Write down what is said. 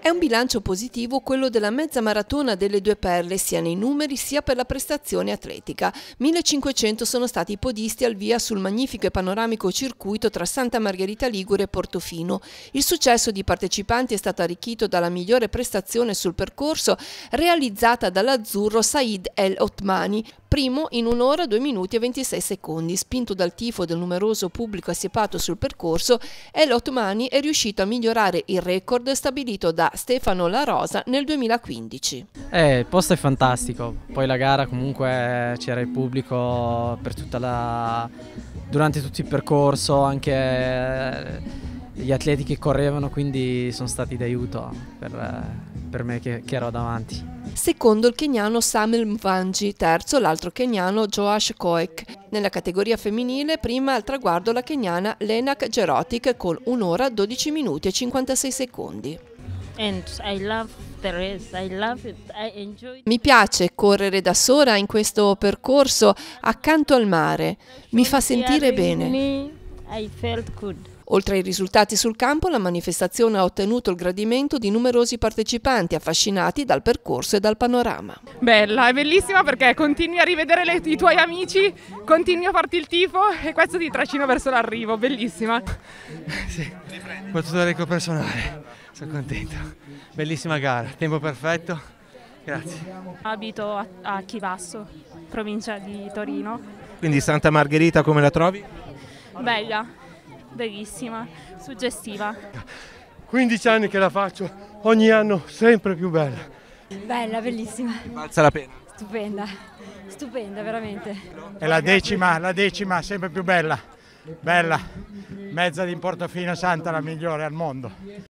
È un bilancio positivo quello della mezza maratona delle due perle sia nei numeri sia per la prestazione atletica. 1500 sono stati i podisti al via sul magnifico e panoramico circuito tra Santa Margherita Ligure e Portofino. Il successo di partecipanti è stato arricchito dalla migliore prestazione sul percorso realizzata dall'azzurro Said El Otmani, primo in un'ora 2 minuti e 26 secondi. Spinto dal tifo del numeroso pubblico assiepato sul percorso, El Otmani è riuscito a migliorare il record stabilito da da Stefano La Rosa nel 2015. Eh, il posto è fantastico, poi la gara comunque c'era il pubblico tutta la... durante tutto il percorso, anche eh, gli atleti che correvano, quindi sono stati d'aiuto per, eh, per, me che, che, ero davanti. Secondo il keniano Samuel Mvangi, terzo l'altro keniano Joash Koek. Nella categoria femminile prima al traguardo la keniana Lenak Gerotic con 1 ora 12 minuti e 56 secondi. Mi piace correre da sola in questo percorso accanto al mare. Mi fa sentire bene. Oltre ai risultati sul campo, la manifestazione ha ottenuto il gradimento di numerosi partecipanti affascinati dal percorso e dal panorama. Bella, è bellissima perché continui a rivedere le, i tuoi amici, continui a farti il tifo e questo ti tracina verso l'arrivo, bellissima. Sì, motivatore personale sono contento. Bellissima gara, tempo perfetto. Grazie. Abito a, Chivasso, provincia di Torino. Quindi Santa Margherita come la trovi? Bella, bellissima, suggestiva. 15 anni che la faccio, ogni anno sempre più bella. Bella, bellissima. Alza la pena. Stupenda, stupenda veramente. È la decima, la decima, sempre più bella. Bella, mezza di Portofino Santa, la migliore al mondo.